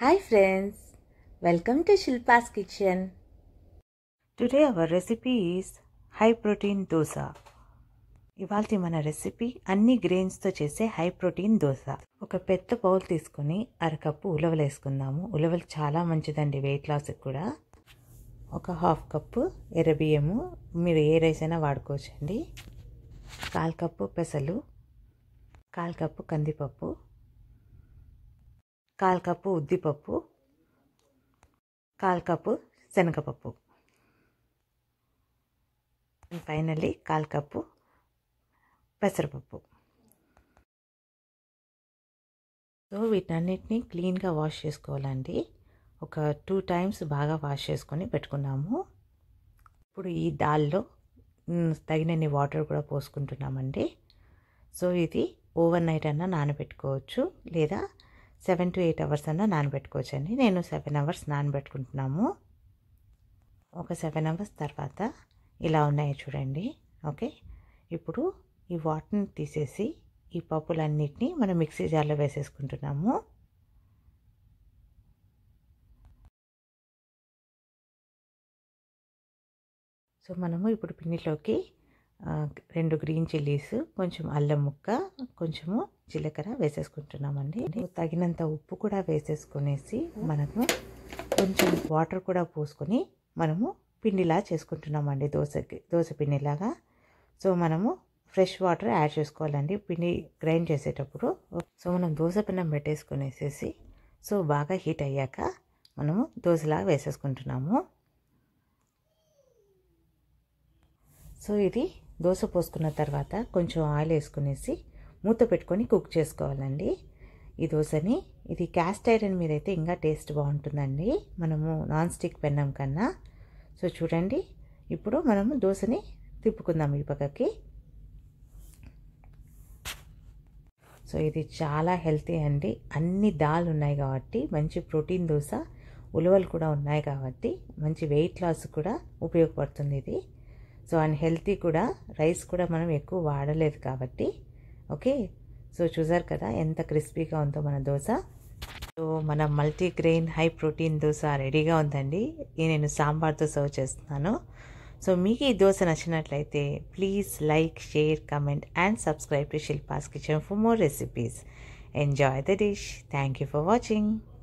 hi friends welcome to Shilpa's kitchen today our recipe is high protein dosa ఇవాళ మన recipe అన్ని గ్రెయిన్స్తో చేసే హై ప్రోటీన్ దోశ ఒక పెద్ద బౌల్ తీసుకుని అరకప్పు ఉలవలు వేసుకుందాము ఉలవలు చాలా మంచిదండి వెయిట్ లాస్కి కూడా ఒక హాఫ్ కప్పు ఎర్రబియ్యము మీరు ఏ రైస్ అయినా వాడుకోవచ్చండి కాల్ కప్పు పెసలు కాల్ కప్పు కందిపప్పు కాల్ కప్పు ఉద్దిపప్పు కాల్ కప్పు శనగపప్పు ఫైనల్లీ కాల్ కప్పు పెసరపప్పు సో వీటన్నిటిని క్లీన్గా వాష్ చేసుకోవాలండి ఒక టూ టైమ్స్ బాగా వాష్ చేసుకొని పెట్టుకున్నాము ఇప్పుడు ఈ దాల్లో తగినన్ని వాటర్ కూడా పోసుకుంటున్నామండి సో ఇది ఓవర్ నైట్ అన్నా నానబెట్టుకోవచ్చు లేదా సెవెన్ టు ఎయిట్ అవర్స్ అన్న నానబెట్టుకోవచ్చండి నేను సెవెన్ అవర్స్ నానబెట్టుకుంటున్నాము ఒక సెవెన్ అవర్స్ తర్వాత ఇలా ఉన్నాయి చూడండి ఓకే ఇప్పుడు ఈ వాటర్ని తీసేసి ఈ పప్పులన్నిటినీ మనం మిక్సీ జార్లో వేసేసుకుంటున్నాము సో మనము ఇప్పుడు పిండిలోకి రెండు గ్రీన్ చిల్లీస్ కొంచెం అల్లం ముక్క కొంచెము జీలకర్ర వేసేసుకుంటున్నామండి తగినంత ఉప్పు కూడా వేసేసుకునేసి మనము కొంచెం వాటర్ కూడా పోసుకొని మనము పిండిలా చేసుకుంటున్నామండి దోశకి దోశ పిండిలాగా సో మనము ఫ్రెష్ వాటర్ యాడ్ చేసుకోవాలండి పిండి గ్రైండ్ చేసేటప్పుడు సో మనం దోశ పిన్నం పెట్టేసుకునేసేసి సో బాగా హీట్ అయ్యాక మనము దోశలాగా వేసేసుకుంటున్నాము సో ఇది దోశ పోసుకున్న తర్వాత కొంచెం ఆయిల్ వేసుకునేసి మూత పెట్టుకొని కుక్ చేసుకోవాలండి ఈ దోశని ఇది క్యాస్ట్ ఐరన్ మీద అయితే ఇంకా టేస్ట్ బాగుంటుందండి మనము నాన్ స్టిక్ పెన్నాం కన్నా సో చూడండి ఇప్పుడు మనము దోశని తిప్పుకుందాం ఈ పక్కకి సో ఇది చాలా హెల్తీ అండి అన్ని దాల్ ఉన్నాయి కాబట్టి మంచి ప్రోటీన్ దోశ ఉలవలు కూడా ఉన్నాయి కాబట్టి మంచి వెయిట్ లాస్ కూడా ఉపయోగపడుతుంది ఇది సో అండ్ హెల్తీ కూడా రైస్ కూడా మనం ఎక్కువ వాడలేదు కాబట్టి ఓకే సో చూసారు కదా ఎంత క్రిస్పీగా ఉందో మన దోశ సో మన మల్టీగ్రెయిన్ హై ప్రోటీన్ దోశ రెడీగా ఉందండి నేను సాంబార్తో సర్వ్ చేస్తున్నాను సో మీకు ఈ దోశ నచ్చినట్లయితే please like share comment and subscribe to Shilpa's kitchen for more recipes enjoy the dish thank you for watching